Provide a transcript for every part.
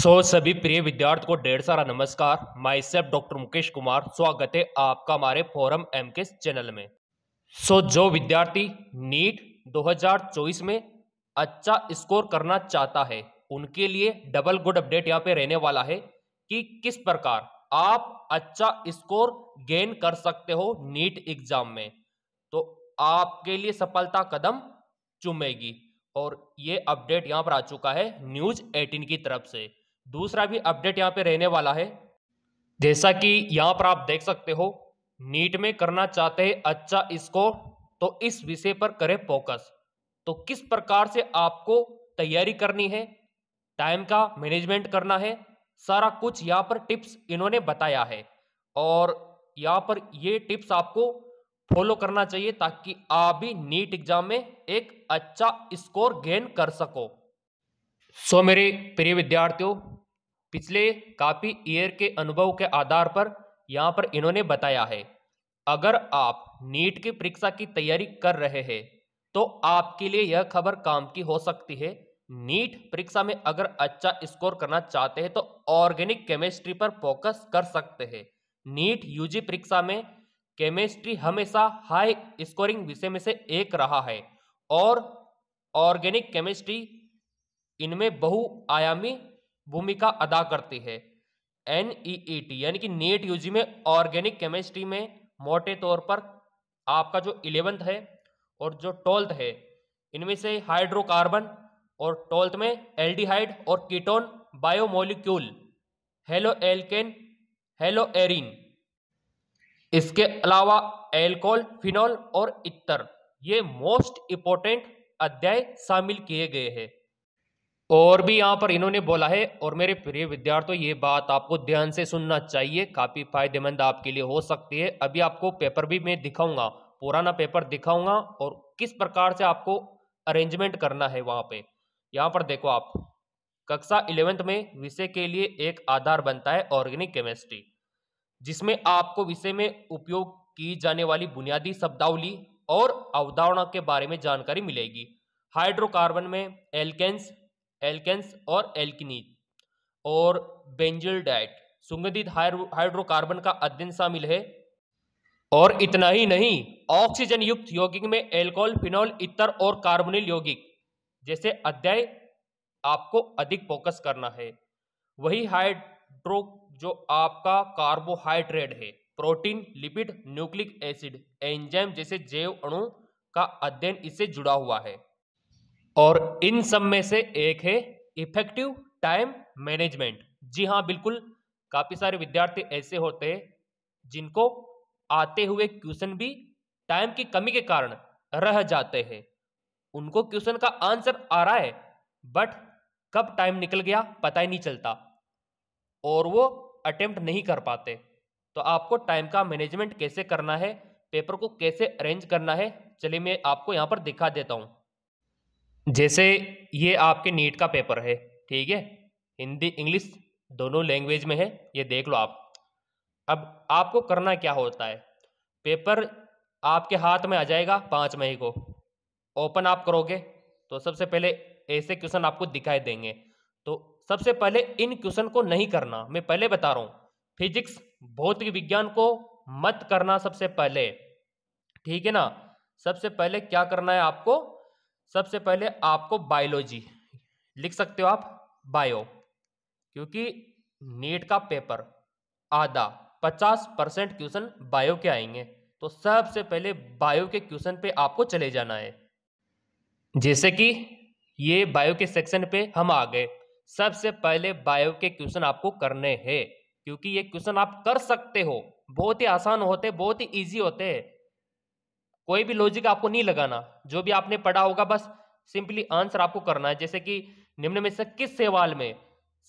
सो so, सभी प्रिय विद्यार्थी को ढेर सारा नमस्कार my safe doctor Mukesh Kumar स्वागत है आपका हमारे फोरम एम के चैनल में सो so, जो विद्यार्थी नीट 2024 में अच्छा स्कोर करना चाहता है उनके लिए डबल गुड अपडेट यहाँ पे रहने वाला है कि किस प्रकार आप अच्छा स्कोर गेन कर सकते हो नीट एग्जाम में तो आपके लिए सफलता कदम चुमेगी और ये अपडेट यहाँ पर आ चुका है न्यूज 18 की तरफ से दूसरा भी अपडेट यहाँ पे रहने वाला है जैसा कि यहाँ पर आप देख सकते हो नीट में करना चाहते हैं अच्छा इसको तो इस विषय पर करें फोकस तो किस प्रकार से आपको तैयारी करनी है टाइम का मैनेजमेंट करना है सारा कुछ यहाँ पर टिप्स इन्होंने बताया है और यहाँ पर ये टिप्स आपको फॉलो करना चाहिए ताकि आप भी नीट एग्जाम में एक अच्छा स्कोर गेन कर सको सो so, मेरे प्रिय विद्यार्थियों पिछले काफ़ी ईयर के अनुभव के आधार पर यहाँ पर इन्होंने बताया है अगर आप नीट की परीक्षा की तैयारी कर रहे हैं तो आपके लिए यह खबर काम की हो सकती है नीट परीक्षा में अगर अच्छा स्कोर करना चाहते हैं तो ऑर्गेनिक केमिस्ट्री पर फोकस कर सकते हैं नीट यूजी परीक्षा में केमिस्ट्री हमेशा हाई स्कोरिंग विषय में से एक रहा है और ऑर्गेनिक केमिस्ट्री इनमें बहुआयामी भूमिका अदा करती है एन ई ई टी यानी कि नेट यूजी में ऑर्गेनिक केमिस्ट्री में मोटे तौर पर आपका जो इलेवेंथ है और जो ट्वेल्थ है इनमें से हाइड्रोकार्बन और ट्वेल्थ में एल्डिहाइड और ketone biomolecule halo alkane halo arene इसके अलावा एल्कोल फिनॉल और इतर ये मोस्ट इंपॉर्टेंट अध्याय शामिल किए गए हैं और भी यहाँ पर इन्होंने बोला है और मेरे प्रिय विद्यार्थियों ये बात आपको ध्यान से सुनना चाहिए काफ़ी फायदेमंद आपके लिए हो सकती है अभी आपको पेपर भी मैं दिखाऊंगा पुराना पेपर दिखाऊंगा और किस प्रकार से आपको अरेंजमेंट करना है वहाँ पे यहाँ पर देखो आप कक्षा इलेवेंथ में विषय के लिए एक आधार बनता है ऑर्गेनिक केमिस्ट्री जिसमें आपको विषय में उपयोग की जाने वाली बुनियादी शब्दावली और अवधारणा के बारे में जानकारी मिलेगी हाइड्रोकार्बन में एल्केन्स एल्केंस और एल्किनीज और बेंजल डाइट सुगंधित हाइड्रोकार्बन का अध्ययन शामिल है और इतना ही नहीं ऑक्सीजन युक्त यौगिक में एल्कोहल फिनॉल इतर और कार्बोनिल यौगिक जैसे अध्याय आपको अधिक फोकस करना है वही हाइड्रो जो आपका कार्बोहाइड्रेट है protein lipid nucleic acid enzyme जैसे जैव अणु का अध्ययन इससे जुड़ा हुआ है और इन सब में से एक है इफेक्टिव टाइम मैनेजमेंट जी हाँ बिल्कुल काफ़ी सारे विद्यार्थी ऐसे होते हैं जिनको आते हुए क्वेश्चन भी टाइम की कमी के कारण रह जाते हैं उनको क्वेश्चन का आंसर आ रहा है बट कब टाइम निकल गया पता ही नहीं चलता और वो अटेम्प्ट नहीं कर पाते तो आपको टाइम का मैनेजमेंट कैसे करना है पेपर को कैसे अरेंज करना है चलिए मैं आपको यहाँ पर दिखा देता हूँ जैसे ये आपके नीट का पेपर है ठीक है हिंदी इंग्लिश दोनों लैंग्वेज में है ये देख लो आप अब आपको करना क्या होता है पेपर आपके हाथ में आ जाएगा पाँच मई को ओपन आप करोगे तो सबसे पहले ऐसे क्वेश्चन आपको दिखाई देंगे तो सबसे पहले इन क्वेश्चन को नहीं करना मैं पहले बता रहा हूँ फिजिक्स भौतिक विज्ञान को मत करना सबसे पहले ठीक है ना सबसे पहले क्या करना है आपको सबसे पहले आपको बायोलॉजी लिख सकते हो आप बायो क्योंकि नीट का पेपर आधा पचास परसेंट क्वेश्चन बायो के आएंगे तो सबसे पहले बायो के क्वेश्चन पे आपको चले जाना है जैसे कि ये बायो के सेक्शन पे हम आ गए सबसे पहले बायो के क्वेश्चन आपको करने हैं क्योंकि ये क्वेश्चन आप कर सकते हो बहुत ही आसान होते बहुत ही ईजी होते हैं कोई भी लॉजिक आपको नहीं लगाना जो भी आपने पढ़ा होगा बस सिंपली आंसर आपको करना है जैसे कि निम्न में से किस सेवाल में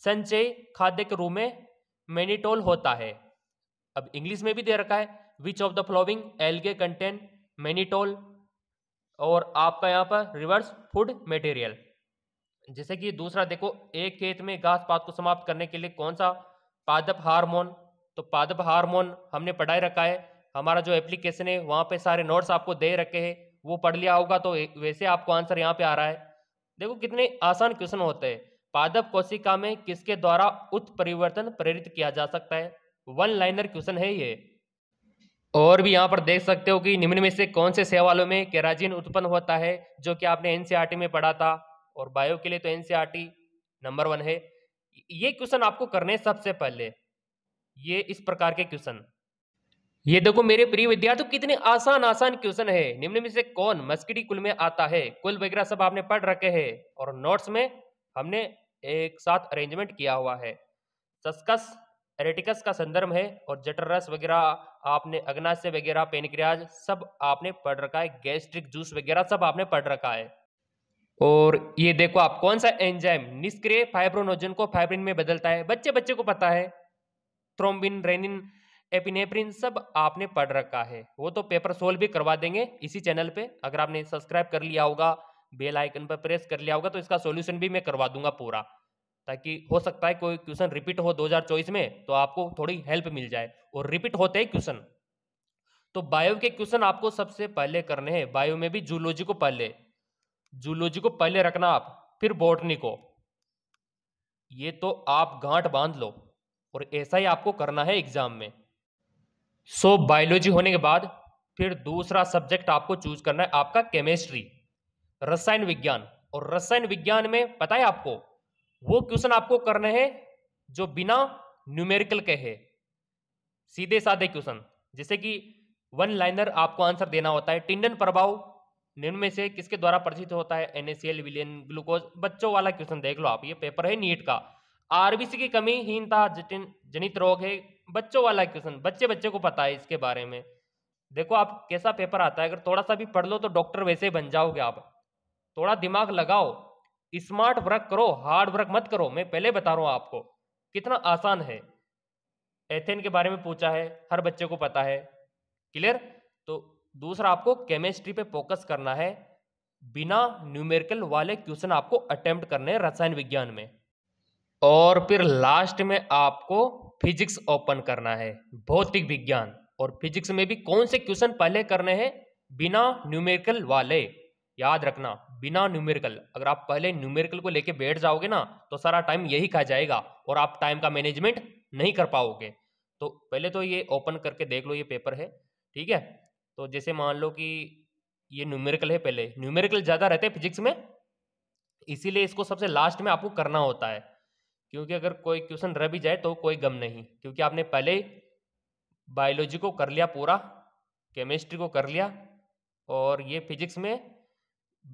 संचय खाद्य के रूप में मेनिटोल होता है अब इंग्लिश में भी दे रखा है which of the following algae content mannitol और आपका यहाँ पर रिवर्स फूड मटेरियल जैसे कि दूसरा देखो एक खेत में घास पात को समाप्त करने के लिए कौन सा पादप हार्मोन तो पादप हार्मोन हमने पढ़ाई रखा है हमारा जो एप्लीकेशन है वहाँ पे सारे नोट्स आपको दे रखे हैं वो पढ़ लिया होगा तो वैसे आपको आंसर यहाँ पे आ रहा है देखो कितने आसान क्वेश्चन होते हैं पादप कोशिका में किसके द्वारा उत्परिवर्तन प्रेरित किया जा सकता है वन लाइनर क्वेश्चन है ये और भी यहाँ पर देख सकते हो कि निम्न में से कौन से सेवालों में केराजिन उत्पन्न होता है जो कि आपने एनसीईआरटी e में पढ़ा था और बायो के लिए तो एनसीईआरटी नंबर वन है ये क्वेश्चन आपको करने सबसे पहले ये इस प्रकार के क्वेश्चन ये देखो मेरे प्रिय विद्यार्थियों कितने आसान आसान क्वेश्चन है निम्न में से कौन मस्किटी कुल में आता है कुल वगैरह सब आपने पढ़ रखे हैं और नोट्स में हमने एक साथ अरेंजमेंट किया हुआ है सस्कस एरेटिकस का संदर्भ है और जठरस वगैरह आपने अग्नाश्य वगैरह पेनक्रियाज सब आपने पढ़ रखा है गैस्ट्रिक जूस वगैरह सब आपने पढ़ रखा है और ये देखो आप कौन सा एंजाइम निष्क्रिय फाइब्रोनोजन को फाइब्रिन में बदलता है बच्चे बच्चे को पता है थ्रोम्बिन रेनिन एपिनेप्रिन सब आपने पढ़ रखा है वो तो पेपर सोल्व भी करवा देंगे इसी चैनल पे अगर आपने सब्सक्राइब कर लिया होगा बेल आइकन पर प्रेस कर लिया होगा तो इसका सॉल्यूशन भी मैं करवा दूंगा पूरा ताकि हो सकता है कोई क्वेश्चन रिपीट हो 2024 में तो आपको थोड़ी हेल्प मिल जाए और रिपीट होते हैं क्वेश्चन तो बायो के क्वेश्चन आपको सबसे पहले करने हैं बायो में भी जूलॉजी को पहले जूलॉजी को पहले रखना आप फिर बोटनी को ये तो आप गांठ बांध लो और ऐसा ही आपको करना है एग्जाम में सो so, बायोलॉजी होने के बाद फिर दूसरा सब्जेक्ट आपको चूज करना है आपका केमिस्ट्री रसायन विज्ञान और रसायन विज्ञान में पता है आपको वो क्वेश्चन आपको करने हैं जो बिना न्यूमेरिकल के है सीधे साधे क्वेश्चन जैसे कि वन लाइनर आपको आंसर देना होता है टिंडन प्रभाव निम्न में से किसके द्वारा परिचित होता है एनएसएल विलियन ग्लूकोज बच्चों वाला क्वेश्चन देख लो आप ये पेपर है नीट का आरबीसी की कमी हीनता जनित रोग है बच्चों वाला क्वेश्चन बच्चे बच्चे को पता है इसके बारे में देखो आप कैसा पेपर आता है अगर थोड़ा सा भी पढ़ लो तो डॉक्टर वैसे बन जाओगे आप थोड़ा दिमाग लगाओ स्मार्ट वर्क करो हार्ड वर्क मत करो मैं पहले बता रहा हूँ आपको कितना आसान है एथेन के बारे में पूछा है हर बच्चे को पता है क्लियर तो दूसरा आपको केमिस्ट्री पे फोकस करना है बिना न्यूमेरिकल वाले क्वेश्चन आपको अटेम्प्ट करने रसायन विज्ञान में और फिर लास्ट में आपको फिजिक्स ओपन करना है भौतिक विज्ञान और फिजिक्स में भी कौन से क्वेश्चन पहले करने हैं बिना न्यूमेरिकल वाले याद रखना बिना न्यूमेरिकल अगर आप पहले न्यूमेरिकल को लेके बैठ जाओगे ना तो सारा टाइम यही खा जाएगा और आप टाइम का मैनेजमेंट नहीं कर पाओगे तो पहले तो ये ओपन करके देख लो ये पेपर है ठीक है तो जैसे मान लो कि ये न्यूमेरिकल है पहले न्यूमेरिकल ज़्यादा रहते हैं फिजिक्स में इसीलिए इसको सबसे लास्ट में आपको करना होता है क्योंकि अगर कोई क्वेश्चन रह भी जाए तो कोई गम नहीं क्योंकि आपने पहले बायोलॉजी को कर लिया पूरा केमिस्ट्री को कर लिया और ये फिजिक्स में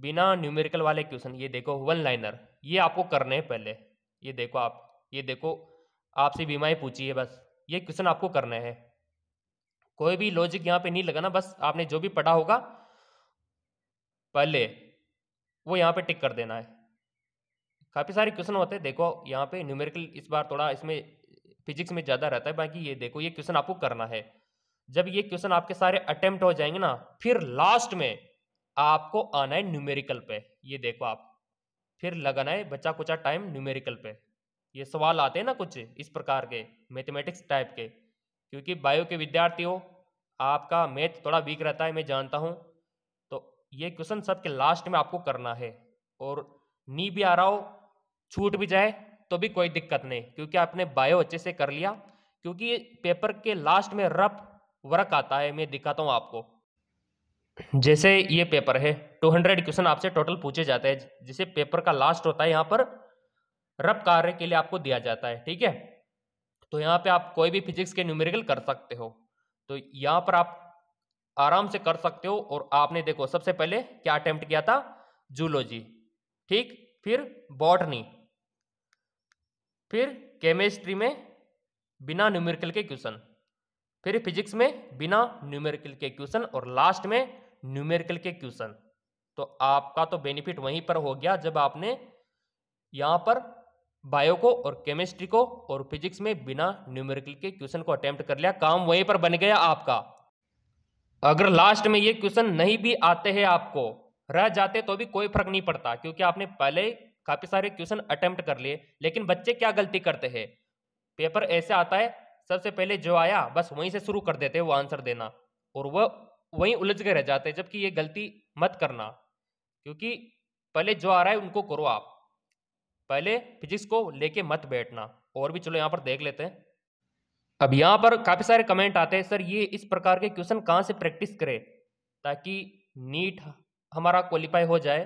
बिना न्यूमेरिकल वाले क्वेश्चन ये देखो वन लाइनर ये आपको करने हैं पहले ये देखो आप ये देखो आपसे बीमाएँ पूछी है बस ये क्वेश्चन आपको करना है कोई भी लॉजिक यहाँ पे नहीं लगाना बस आपने जो भी पढ़ा होगा पहले वो यहाँ पे टिक कर देना है काफ़ी सारे क्वेश्चन होते हैं देखो यहाँ पे न्यूमेरिकल इस बार थोड़ा इसमें फिजिक्स में ज़्यादा रहता है बाकी ये देखो ये क्वेश्चन आपको करना है जब ये क्वेश्चन आपके सारे अटैम्प्ट हो जाएंगे ना फिर लास्ट में आपको आना है न्यूमेरिकल पे ये देखो आप फिर लगाना है बच्चा कुचा टाइम न्यूमेरिकल पे ये सवाल आते हैं ना कुछ इस प्रकार के मैथमेटिक्स टाइप के क्योंकि बायो के विद्यार्थी हो आपका मैथ थोड़ा वीक रहता है मैं जानता हूँ तो ये क्वेश्चन सबके लास्ट में आपको करना है और नी भी आ रहा हो छूट भी जाए तो भी कोई दिक्कत नहीं क्योंकि आपने बायो अच्छे से कर लिया क्योंकि पेपर के लास्ट में रफ वर्क आता है मैं दिखाता हूँ आपको जैसे ये पेपर है 200 क्वेश्चन आपसे टोटल पूछे जाते हैं जिसे पेपर का लास्ट होता है यहाँ पर रफ कार्य के लिए आपको दिया जाता है ठीक है तो यहाँ पे आप कोई भी फिजिक्स के न्यूमेरिकल कर सकते हो तो यहाँ पर आप आराम से कर सकते हो और आपने देखो सबसे पहले क्या अटेम्प्ट किया था जूलॉजी ठीक फिर बॉटनी फिर केमिस्ट्री में बिना न्यूमेरिकल के क्वेश्चन फिर फिजिक्स में बिना न्यूमेरिकल के क्वेश्चन और लास्ट में न्यूमेरिकल के क्वेश्चन तो आपका तो बेनिफिट वहीं पर हो गया जब आपने यहाँ पर बायो को और केमिस्ट्री को और फिजिक्स में बिना न्यूमेरिकल के क्वेश्चन को अटेम्प्ट कर लिया काम वहीं पर बन गया आपका अगर लास्ट में ये क्वेश्चन नहीं भी आते हैं आपको रह जाते तो भी कोई फर्क नहीं पड़ता क्योंकि आपने पहले काफ़ी सारे क्वेश्चन अटेम्प्ट कर लिए लेकिन बच्चे क्या गलती करते हैं पेपर ऐसे आता है सबसे पहले जो आया बस वहीं से शुरू कर देते हैं वो आंसर देना और वह वहीं उलझ के रह जाते हैं जबकि ये गलती मत करना क्योंकि पहले जो आ रहा है उनको करो आप पहले फिजिक्स को लेके मत बैठना और भी चलो यहाँ पर देख लेते हैं अब यहाँ पर काफ़ी सारे कमेंट आते हैं सर ये इस प्रकार के क्वेश्चन कहाँ से प्रैक्टिस करें ताकि नीट हमारा क्वालिफाई हो जाए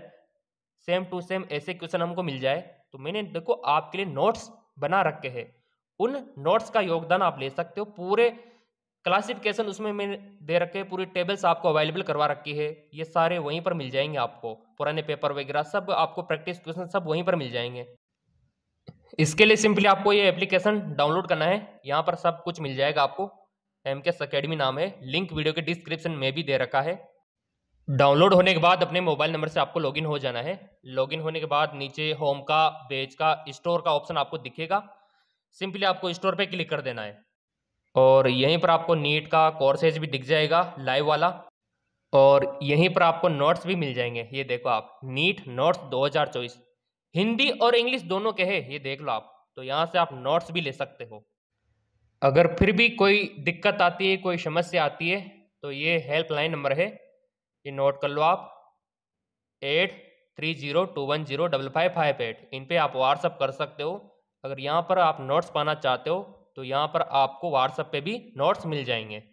सेम टू सेम ऐसे क्वेश्चन हमको मिल जाए तो मैंने देखो आपके लिए नोट्स बना रखे हैं उन नोट्स का योगदान आप ले सकते हो पूरे क्लासिफिकेशन उसमें मैंने दे रखे हैं पूरी टेबल्स आपको अवेलेबल करवा रखी है ये सारे वहीं पर मिल जाएंगे आपको पुराने पेपर वगैरह सब आपको प्रैक्टिस क्वेश्चन सब वहीं पर मिल जाएंगे इसके लिए सिंपली आपको ये एप्लीकेशन डाउनलोड करना है यहाँ पर सब कुछ मिल जाएगा आपको एम के नाम है लिंक वीडियो के डिस्क्रिप्शन में भी दे रखा है डाउनलोड होने के बाद अपने मोबाइल नंबर से आपको लॉगिन हो जाना है लॉगिन होने के बाद नीचे होम का पेज का स्टोर का ऑप्शन आपको दिखेगा सिंपली आपको स्टोर पे क्लिक कर देना है और यहीं पर आपको नीट का कोर्सेज भी दिख जाएगा लाइव वाला और यहीं पर आपको नोट्स भी मिल जाएंगे ये देखो आप नीट नोट्स दो हिंदी और इंग्लिश दोनों के है ये देख लो आप तो यहाँ से आप नोट्स भी ले सकते हो अगर फिर भी कोई दिक्कत आती है कोई समस्या आती है तो ये हेल्पलाइन नंबर है ये नोट कर लो आप eight three zero two one zero double five five eight इन पर आप व्हाट्सअप कर सकते हो अगर यहाँ पर आप नोट्स पाना चाहते हो तो यहाँ पर आपको व्हाट्सअप पे भी नोट्स मिल जाएंगे